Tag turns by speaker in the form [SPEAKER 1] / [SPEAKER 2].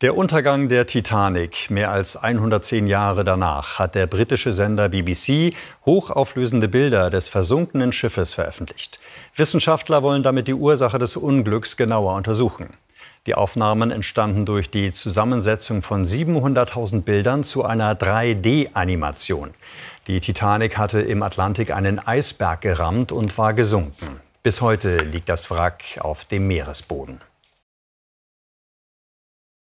[SPEAKER 1] Der Untergang der Titanic mehr als 110 Jahre danach hat der britische Sender BBC hochauflösende Bilder des versunkenen Schiffes veröffentlicht. Wissenschaftler wollen damit die Ursache des Unglücks genauer untersuchen. Die Aufnahmen entstanden durch die Zusammensetzung von 700.000 Bildern zu einer 3D-Animation. Die Titanic hatte im Atlantik einen Eisberg gerammt und war gesunken. Bis heute liegt das Wrack auf dem Meeresboden.